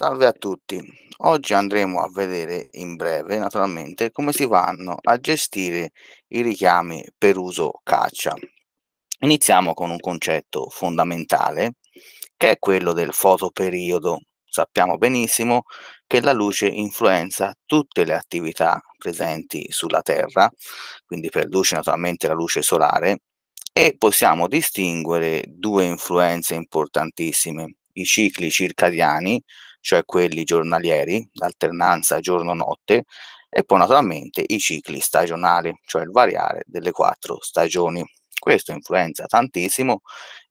Salve a tutti, oggi andremo a vedere in breve naturalmente come si vanno a gestire i richiami per uso caccia. Iniziamo con un concetto fondamentale che è quello del fotoperiodo. Sappiamo benissimo che la luce influenza tutte le attività presenti sulla Terra, quindi per luce naturalmente la luce solare, e possiamo distinguere due influenze importantissime, i cicli circadiani, cioè quelli giornalieri, alternanza giorno-notte, e poi naturalmente i cicli stagionali, cioè il variare delle quattro stagioni. Questo influenza tantissimo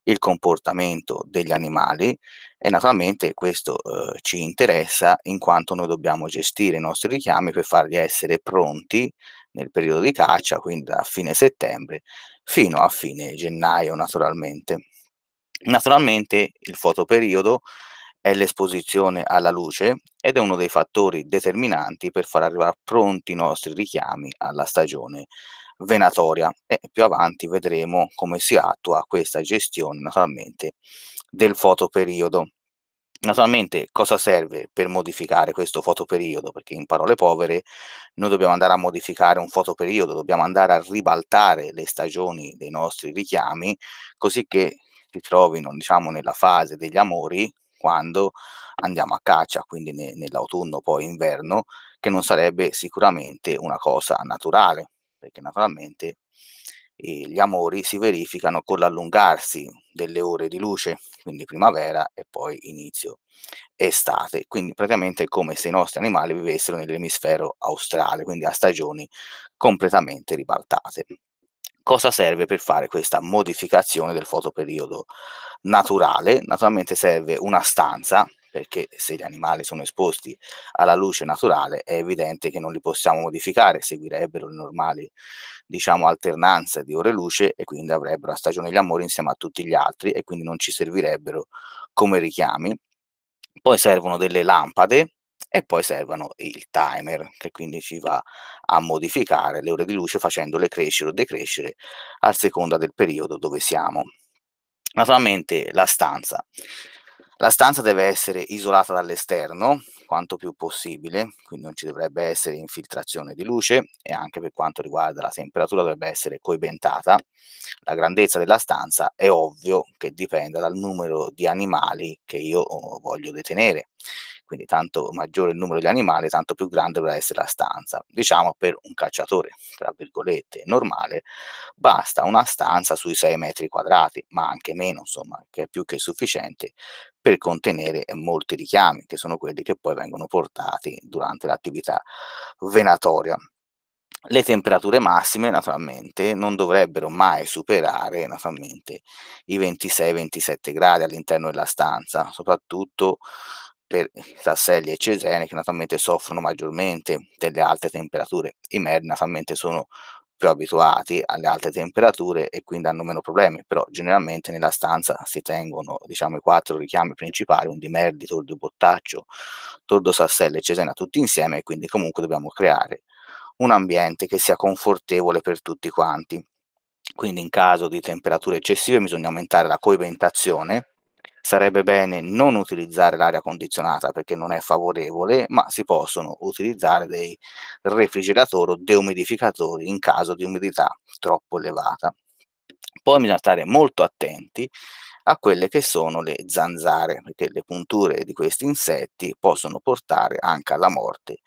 il comportamento degli animali e naturalmente questo eh, ci interessa in quanto noi dobbiamo gestire i nostri richiami per farli essere pronti nel periodo di caccia, quindi da fine settembre fino a fine gennaio naturalmente. Naturalmente il fotoperiodo è l'esposizione alla luce ed è uno dei fattori determinanti per far arrivare pronti i nostri richiami alla stagione venatoria e più avanti vedremo come si attua questa gestione naturalmente del fotoperiodo. Naturalmente cosa serve per modificare questo fotoperiodo? Perché in parole povere noi dobbiamo andare a modificare un fotoperiodo, dobbiamo andare a ribaltare le stagioni dei nostri richiami così che si trovino diciamo nella fase degli amori quando andiamo a caccia, quindi ne, nell'autunno poi inverno, che non sarebbe sicuramente una cosa naturale, perché naturalmente eh, gli amori si verificano con l'allungarsi delle ore di luce, quindi primavera e poi inizio estate, quindi praticamente è come se i nostri animali vivessero nell'emisfero australe, quindi a stagioni completamente ribaltate cosa serve per fare questa modificazione del fotoperiodo naturale, naturalmente serve una stanza perché se gli animali sono esposti alla luce naturale è evidente che non li possiamo modificare, seguirebbero le normali diciamo, alternanze di ore luce e quindi avrebbero la stagione degli amori insieme a tutti gli altri e quindi non ci servirebbero come richiami. Poi servono delle lampade e poi servono il timer che quindi ci va a modificare le ore di luce facendole crescere o decrescere a seconda del periodo dove siamo. Naturalmente la stanza. La stanza deve essere isolata dall'esterno quanto più possibile, quindi non ci dovrebbe essere infiltrazione di luce e anche per quanto riguarda la temperatura dovrebbe essere coibentata. La grandezza della stanza è ovvio che dipenda dal numero di animali che io oh, voglio detenere quindi tanto maggiore il numero di animali, tanto più grande dovrà essere la stanza. Diciamo per un cacciatore, tra virgolette, normale, basta una stanza sui 6 metri quadrati, ma anche meno, insomma, che è più che sufficiente per contenere molti richiami, che sono quelli che poi vengono portati durante l'attività venatoria. Le temperature massime naturalmente non dovrebbero mai superare naturalmente i 26-27 gradi all'interno della stanza, soprattutto per Tasselli e Cesene che naturalmente soffrono maggiormente delle alte temperature. I MED naturalmente sono più abituati alle alte temperature e quindi hanno meno problemi, però generalmente nella stanza si tengono diciamo, i quattro richiami principali, un di dimerdi, tordo bottaccio, tordo sassella e cesena tutti insieme e quindi comunque dobbiamo creare un ambiente che sia confortevole per tutti quanti. Quindi in caso di temperature eccessive bisogna aumentare la coibentazione sarebbe bene non utilizzare l'aria condizionata perché non è favorevole, ma si possono utilizzare dei refrigeratori o deumidificatori in caso di umidità troppo elevata. Poi bisogna stare molto attenti a quelle che sono le zanzare, perché le punture di questi insetti possono portare anche alla morte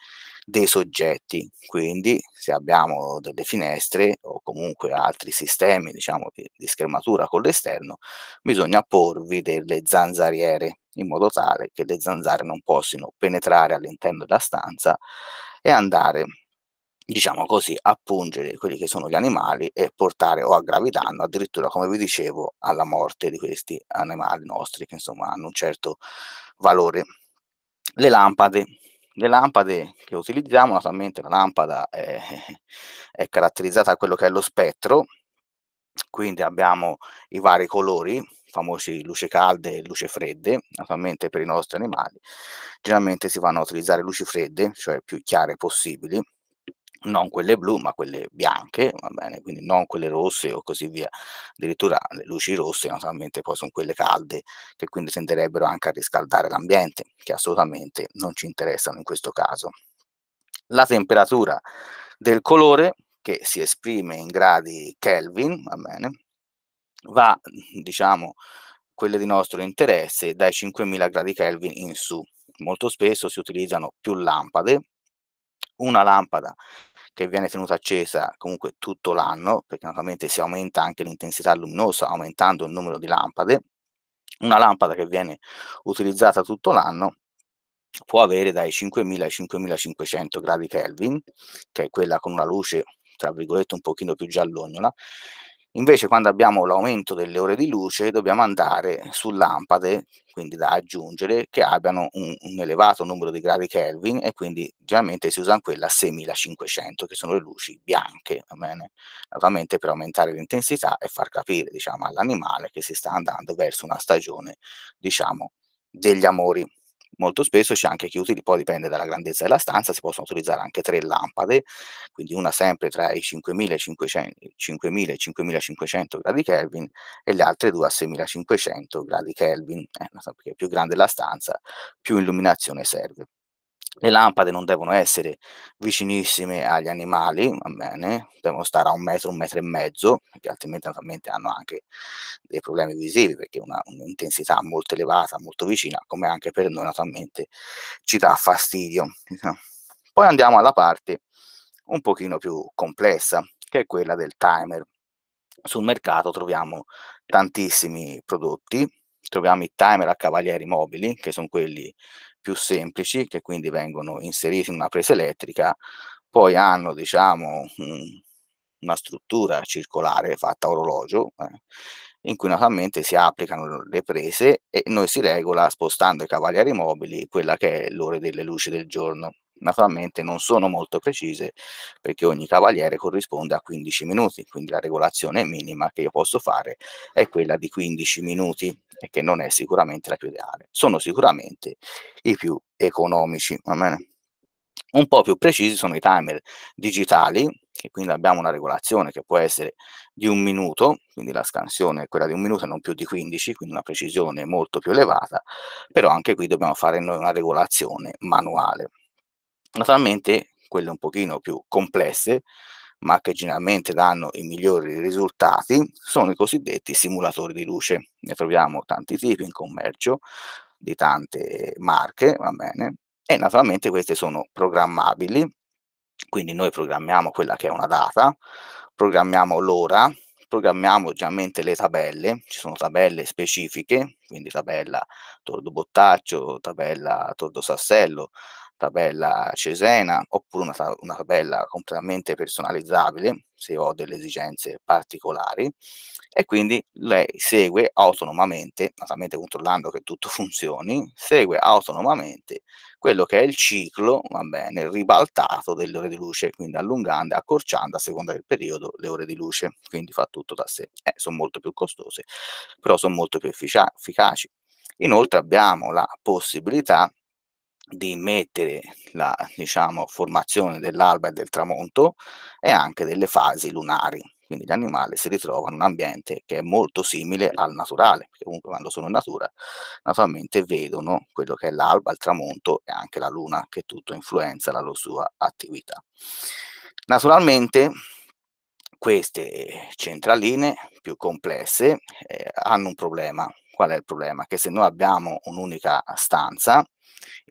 dei soggetti. Quindi se abbiamo delle finestre o comunque altri sistemi diciamo, di, schermatura con l'esterno, bisogna porvi delle zanzariere in modo tale che le zanzare non possano penetrare all'interno della stanza e andare diciamo così, a pungere quelli che sono gli animali e portare o a gravi danno, addirittura, come vi dicevo, alla morte di questi animali nostri che insomma hanno un certo valore. Le lampade le lampade che utilizziamo, naturalmente la lampada è, è caratterizzata da quello che è lo spettro, quindi abbiamo i vari colori, famosi luce calde e luce fredde, naturalmente per i nostri animali, generalmente si vanno a utilizzare luci fredde, cioè più chiare possibili, non quelle blu, ma quelle bianche, va bene, quindi non quelle rosse o così via. Addirittura le luci rosse, naturalmente, poi sono quelle calde, che quindi tenderebbero anche a riscaldare l'ambiente, che assolutamente non ci interessano in questo caso. La temperatura del colore, che si esprime in gradi Kelvin, va bene, va, diciamo, quelle di nostro interesse dai 5000 gradi Kelvin in su. Molto spesso si utilizzano più lampade, una lampada che viene tenuta accesa comunque tutto l'anno, perché naturalmente si aumenta anche l'intensità luminosa aumentando il numero di lampade. Una lampada che viene utilizzata tutto l'anno può avere dai 5.000 ai 5.500 gradi Kelvin, che è quella con una luce, tra virgolette, un pochino più giallognola, Invece quando abbiamo l'aumento delle ore di luce dobbiamo andare su lampade, quindi da aggiungere, che abbiano un, un elevato numero di gradi Kelvin e quindi generalmente si usano quelle a 6500 che sono le luci bianche, va bene? Ovviamente per aumentare l'intensità e far capire diciamo, all'animale che si sta andando verso una stagione diciamo, degli amori molto spesso c'è anche chi utilizza, poi dipende dalla grandezza della stanza, si possono utilizzare anche tre lampade, quindi una sempre tra i 5.500 e 5.500 gradi Kelvin e le altre due a 6.500 gradi Kelvin. Eh, più grande la stanza, più illuminazione serve le lampade non devono essere vicinissime agli animali, va bene, devono stare a un metro, un metro e mezzo, perché altrimenti naturalmente hanno anche dei problemi visivi, perché una, un'intensità molto elevata, molto vicina, come anche per noi naturalmente ci dà fastidio. Diciamo. Poi andiamo alla parte un pochino più complessa, che è quella del timer. Sul mercato troviamo tantissimi prodotti, troviamo i timer a cavalieri mobili, che sono quelli più semplici, che quindi vengono inseriti in una presa elettrica, poi hanno diciamo, una struttura circolare fatta a orologio, eh, in cui naturalmente si applicano le prese e noi si regola spostando i cavalieri mobili quella che è l'ora delle luci del giorno naturalmente non sono molto precise perché ogni cavaliere corrisponde a 15 minuti, quindi la regolazione minima che io posso fare è quella di 15 minuti e che non è sicuramente la più ideale. Sono sicuramente i più economici, va bene? Un po' più precisi sono i timer digitali, che quindi abbiamo una regolazione che può essere di un minuto, quindi la scansione è quella di un minuto e non più di 15, quindi una precisione molto più elevata, però anche qui dobbiamo fare noi una regolazione manuale. Naturalmente quelle un pochino più complesse, ma che generalmente danno i migliori risultati, sono i cosiddetti simulatori di luce. Ne troviamo tanti tipi in commercio, di tante marche, va bene, e naturalmente queste sono programmabili, quindi noi programmiamo quella che è una data, programmiamo l'ora, programmiamo generalmente le tabelle, ci sono tabelle specifiche, quindi tabella Tordo Bottaccio, tabella Tordo Sassello, tabella Cesena oppure una, una, tabella completamente personalizzabile se ho delle esigenze particolari e quindi lei segue autonomamente, naturalmente controllando che tutto funzioni, segue autonomamente quello che è il ciclo, va bene, ribaltato delle ore di luce, quindi allungando e accorciando a seconda del periodo le ore di luce, quindi fa tutto da sé. Eh, sono molto più costose, però sono molto più efficaci. Inoltre abbiamo la possibilità di mettere la diciamo, formazione dell'alba e del tramonto e anche delle fasi lunari. Quindi gli animali si ritrovano in un ambiente che è molto simile al naturale, perché comunque quando sono in natura naturalmente vedono quello che è l'alba, il tramonto e anche la luna, che tutto influenza la sua attività. Naturalmente queste centraline più complesse eh, hanno un problema Qual è il problema? Che se noi abbiamo un'unica stanza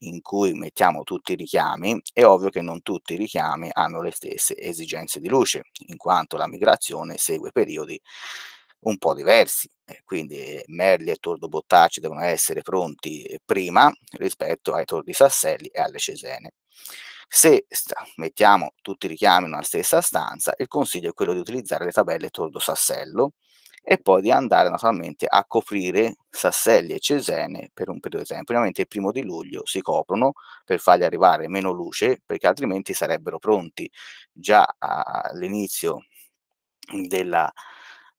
in cui mettiamo tutti i richiami, è ovvio che non tutti i richiami hanno le stesse esigenze di luce, in quanto la migrazione segue periodi un po' diversi. Quindi eh, Merli e Tordo Bottacci devono essere pronti eh, prima rispetto ai Tordi Sasselli e alle Cesene. Se mettiamo tutti i richiami nella stessa stanza, il consiglio è quello di utilizzare le tabelle Tordo Sassello e poi di andare naturalmente a coprire Sasselli e Cesene per un periodo di tempo. Ovviamente il primo di luglio si coprono per fargli arrivare meno luce perché altrimenti sarebbero pronti già all'inizio della,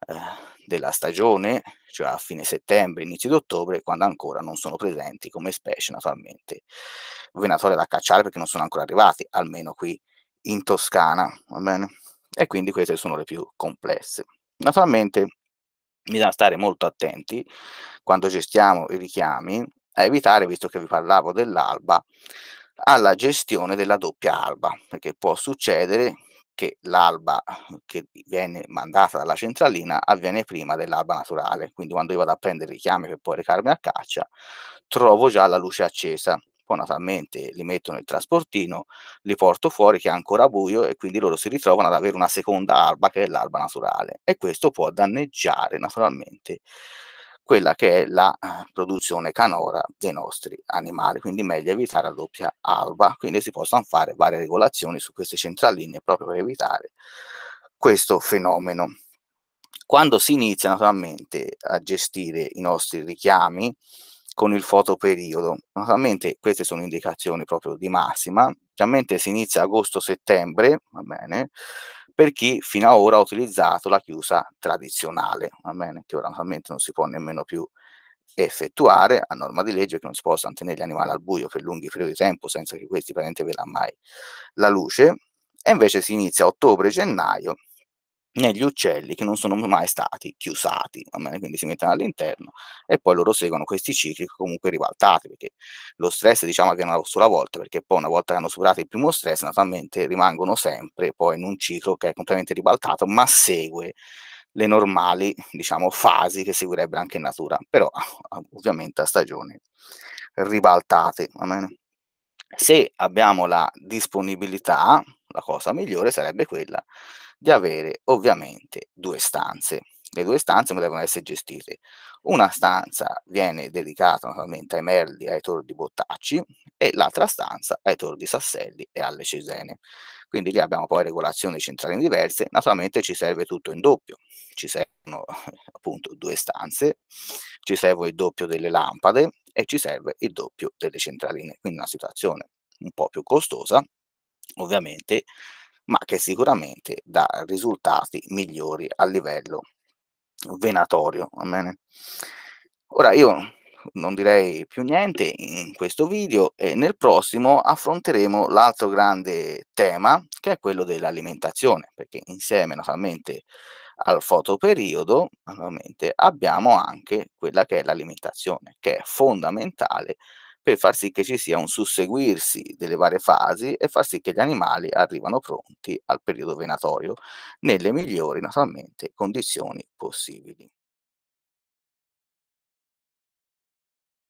eh, della stagione, cioè a fine settembre, inizio di ottobre, quando ancora non sono presenti come specie naturalmente venatori da cacciare perché non sono ancora arrivati, almeno qui in Toscana, va bene? E quindi queste sono le più complesse. Naturalmente bisogna stare molto attenti quando gestiamo i richiami, a evitare, visto che vi parlavo dell'alba, alla gestione della doppia alba, perché può succedere che l'alba che viene mandata dalla centralina avviene prima dell'alba naturale, quindi quando io vado a prendere i richiami per poi recarmi a caccia, trovo già la luce accesa poi naturalmente li metto nel trasportino, li porto fuori che è ancora buio e quindi loro si ritrovano ad avere una seconda alba che è l'alba naturale e questo può danneggiare naturalmente quella che è la eh, produzione canora dei nostri animali, quindi meglio evitare la doppia alba, quindi si possono fare varie regolazioni su queste centraline proprio per evitare questo fenomeno. Quando si inizia naturalmente a gestire i nostri richiami, con il fotoperiodo. Naturalmente queste sono indicazioni proprio di massima, generalmente si inizia agosto-settembre, va bene, per chi fino ad ora ha utilizzato la chiusa tradizionale, va bene, che ora naturalmente non si può nemmeno più effettuare a norma di legge che non si possa tenere gli animali al buio per lunghi periodi di tempo senza che questi parenti vedano mai la luce e invece si inizia ottobre-gennaio negli uccelli che non sono mai stati chiusati, quindi si mettono all'interno e poi loro seguono questi cicli comunque ribaltati, perché lo stress diciamo che è una sola volta, perché poi una volta che hanno superato il primo stress, naturalmente rimangono sempre poi in un ciclo che è completamente ribaltato, ma segue le normali diciamo fasi che seguirebbe anche in natura, però ovviamente a stagioni ribaltate. Se abbiamo la disponibilità, la cosa migliore sarebbe quella di avere ovviamente due stanze. Le due stanze devono essere gestite. Una stanza viene dedicata naturalmente ai Merli e ai Tor di Bottacci e l'altra stanza ai Tor di Sasselli e alle Cesene. Quindi lì abbiamo poi regolazioni centrali diverse, naturalmente ci serve tutto in doppio, ci servono appunto due stanze, ci serve il doppio delle lampade e ci serve il doppio delle centraline, quindi una situazione un po' più costosa, ovviamente ma che sicuramente dà risultati migliori a livello venatorio. Ora io non direi più niente in questo video e nel prossimo affronteremo l'altro grande tema che è quello dell'alimentazione perché insieme naturalmente al fotoperiodo naturalmente abbiamo anche quella che è l'alimentazione che è fondamentale per far sì che ci sia un susseguirsi delle varie fasi e far sì che gli animali arrivano pronti al periodo venatorio nelle migliori naturalmente condizioni possibili.